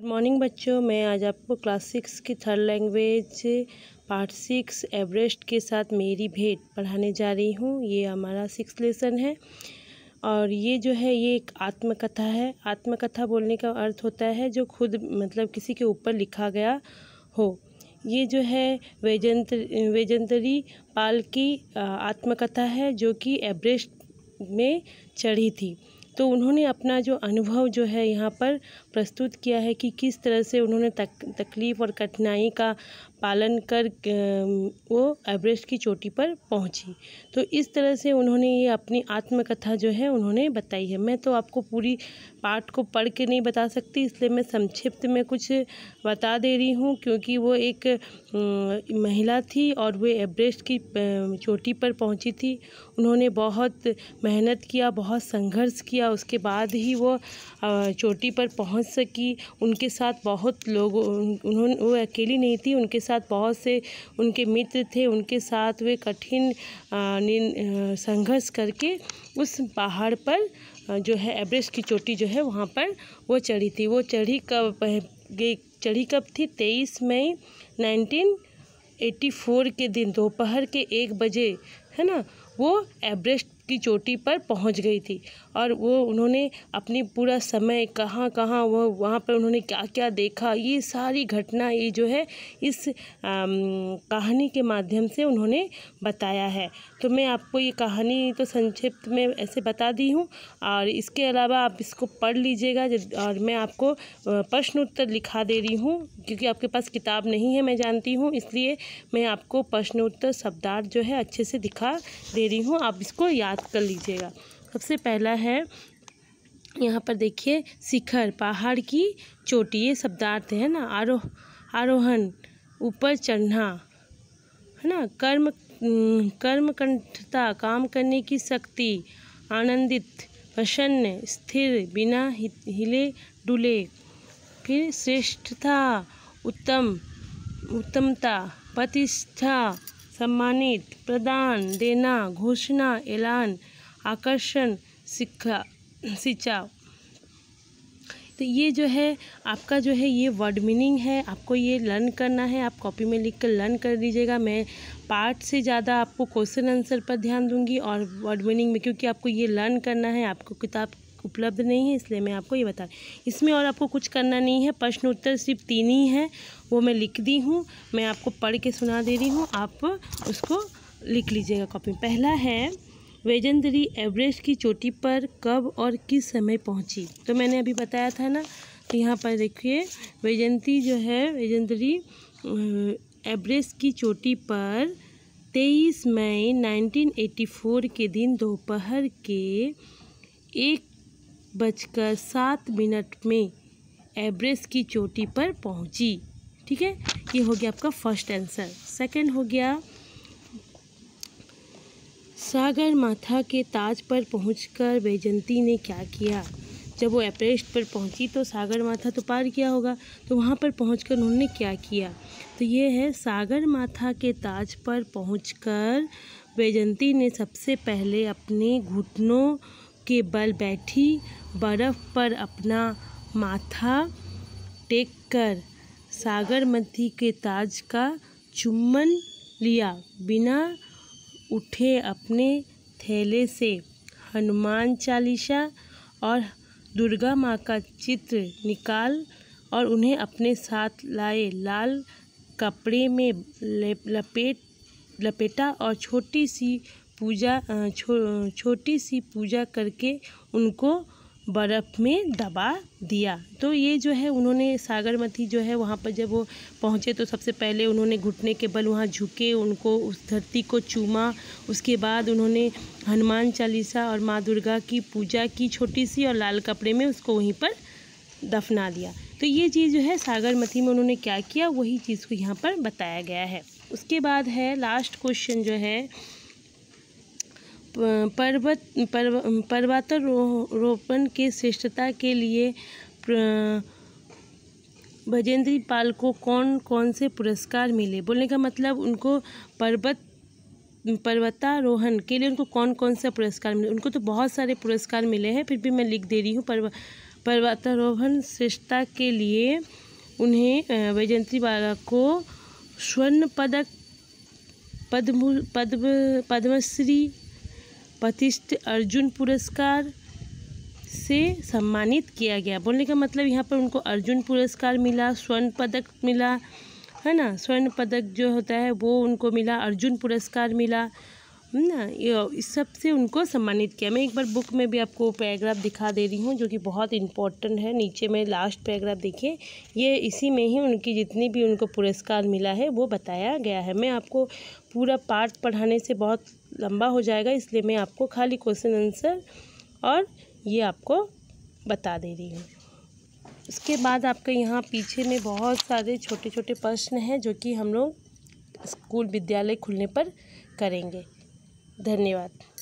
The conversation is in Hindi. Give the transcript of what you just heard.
गुड मॉर्निंग बच्चों मैं आज आपको क्लास सिक्स की third language part six Everest के साथ मेरी भेंट पढ़ाने जा रही हूँ ये हमारा सिक्स लेसन है और ये जो है ये एक आत्मकथा है आत्मकथा बोलने का अर्थ होता है जो खुद मतलब किसी के ऊपर लिखा गया हो ये जो है वेजंत्र वेजंतरी पाल की आत्मकथा है जो कि एवरेस्ट में चढ़ी थी तो उन्होंने अपना जो अनुभव जो है यहाँ पर प्रस्तुत किया है कि किस तरह से उन्होंने तक तकलीफ़ और कठिनाई का पालन कर वो एवरेस्ट की चोटी पर पहुँची तो इस तरह से उन्होंने ये अपनी आत्मकथा जो है उन्होंने बताई है मैं तो आपको पूरी पार्ट को पढ़ के नहीं बता सकती इसलिए मैं संक्षिप्त में कुछ बता दे रही हूँ क्योंकि वो एक महिला थी और वे एवरेस्ट की चोटी पर पहुँची थी उन्होंने बहुत मेहनत किया बहुत संघर्ष किया किया उसके बाद ही वो चोटी पर पहुंच सकी उनके साथ बहुत लोग उन्होंने वो अकेली नहीं थी उनके साथ बहुत से उनके मित्र थे उनके साथ वे कठिन संघर्ष करके उस पहाड़ पर जो है एवरेस्ट की चोटी जो है वहाँ पर वो चढ़ी थी वो चढ़ी कब गई चढ़ी कब थी तेईस मई नाइनटीन एट्टी फोर के दिन दोपहर के एक बजे है ना वो एवरेस्ट की चोटी पर पहुंच गई थी और वो उन्होंने अपनी पूरा समय कहाँ कहाँ वो वहाँ पर उन्होंने क्या क्या देखा ये सारी घटना ये जो है इस आ, कहानी के माध्यम से उन्होंने बताया है तो मैं आपको ये कहानी तो संक्षिप्त में ऐसे बता दी हूँ और इसके अलावा आप इसको पढ़ लीजिएगा और मैं आपको प्रश्न उत्तर लिखा दे रही हूँ क्योंकि आपके पास किताब नहीं है मैं जानती हूँ इसलिए मैं आपको प्रश्न उत्तर शब्दार्थ जो है अच्छे से दिखा दे रही हूँ आप इसको याद कर लीजिएगा सबसे पहला है यहाँ पर देखिए शिखर पहाड़ की चोटी ये शब्दार्थ है ना आरोह आरोहण ऊपर चढ़ना है ना कर्म कर्मकंठता काम करने की शक्ति आनंदित प्रसन्न स्थिर बिना हिले डुले फिर श्रेष्ठता उत्तम उत्तमता प्रतिष्ठा सम्मानित प्रदान देना घोषणा ऐलान आकर्षण शिक्षा सिंचाव तो ये जो है आपका जो है ये वर्ड मीनिंग है आपको ये लर्न करना है आप कॉपी में लिख कर लर्न कर दीजिएगा मैं पार्ट से ज़्यादा आपको क्वेश्चन आंसर पर ध्यान दूंगी और वर्ड मीनिंग में क्योंकि आपको ये लर्न करना है आपको किताब उपलब्ध नहीं है इसलिए मैं आपको ये बता इसमें और आपको कुछ करना नहीं है प्रश्न उत्तर सिर्फ तीन ही है वो मैं लिख दी हूँ मैं आपको पढ़ के सुना दे रही हूँ आप उसको लिख लीजिएगा कॉपी पहला है वेजेंद्री एवरेस्ट की चोटी पर कब और किस समय पहुंची तो मैंने अभी बताया था ना तो यहाँ पर देखिए वैजंती जो है वेजेंद्री एवरेस्ट की चोटी पर 23 मई 1984 के दिन दोपहर के एक बजकर सात मिनट में एवरेस्ट की चोटी पर पहुंची ठीक है ये हो गया आपका फर्स्ट आंसर सेकंड हो गया सागर माथा के ताज पर पहुंचकर वैजंती ने क्या किया जब वो एवरेस्ट पर पहुंची तो सागर माथा तो पार किया होगा तो वहाँ पर पहुंचकर उन्होंने क्या किया तो ये है सागर माथा के ताज पर पहुंचकर वैजंती ने सबसे पहले अपने घुटनों के बल बैठी बर्फ़ पर अपना माथा टेक कर सागरमती के ताज का चुम्बन लिया बिना उठे अपने थैले से हनुमान चालीसा और दुर्गा माँ का चित्र निकाल और उन्हें अपने साथ लाए लाल कपड़े में लपेट लपेटा और छोटी सी पूजा छो, छोटी सी पूजा करके उनको बर्फ़ में दबा दिया तो ये जो है उन्होंने सागरमती जो है वहाँ पर जब वो पहुँचे तो सबसे पहले उन्होंने घुटने के बल वहाँ झुके उनको उस धरती को चूमा उसके बाद उन्होंने हनुमान चालीसा और माँ दुर्गा की पूजा की छोटी सी और लाल कपड़े में उसको वहीं पर दफना दिया तो ये चीज़ जो है सागरमती में उन्होंने क्या किया वही चीज़ को यहाँ पर बताया गया है उसके बाद है लास्ट क्वेश्चन जो है पर्वत पर्वतारोहण पर्वतारोपण की श्रेष्ठता के लिए भजेंद्री पाल को कौन कौन से पुरस्कार मिले बोलने का मतलब उनको पर्वत पर्वतारोहण के लिए उनको कौन कौन सा पुरस्कार मिले उनको तो बहुत सारे पुरस्कार मिले हैं फिर भी मैं लिख दे रही हूँ पर्व पर्वतारोहण श्रेष्ठता के लिए उन्हें वैजयंती बाला को स्वर्ण पदक पद्म पद्म पद्मश्री प्रतिष्ठ अर्जुन पुरस्कार से सम्मानित किया गया बोलने का मतलब यहाँ पर उनको अर्जुन पुरस्कार मिला स्वर्ण पदक मिला है ना स्वर्ण पदक जो होता है वो उनको मिला अर्जुन पुरस्कार मिला ना ये इस सब से उनको सम्मानित किया मैं एक बार बुक में भी आपको पैराग्राफ दिखा दे रही हूँ जो कि बहुत इंपॉर्टेंट है नीचे में लास्ट पैराग्राफ देखिए ये इसी में ही उनकी जितनी भी उनको पुरस्कार मिला है वो बताया गया है मैं आपको पूरा पार्ट पढ़ाने से बहुत लंबा हो जाएगा इसलिए मैं आपको खाली क्वेश्चन आंसर और ये आपको बता दे रही हूँ उसके बाद आपके यहाँ पीछे में बहुत सारे छोटे छोटे प्रश्न हैं जो कि हम लोग स्कूल विद्यालय खुलने पर करेंगे धन्यवाद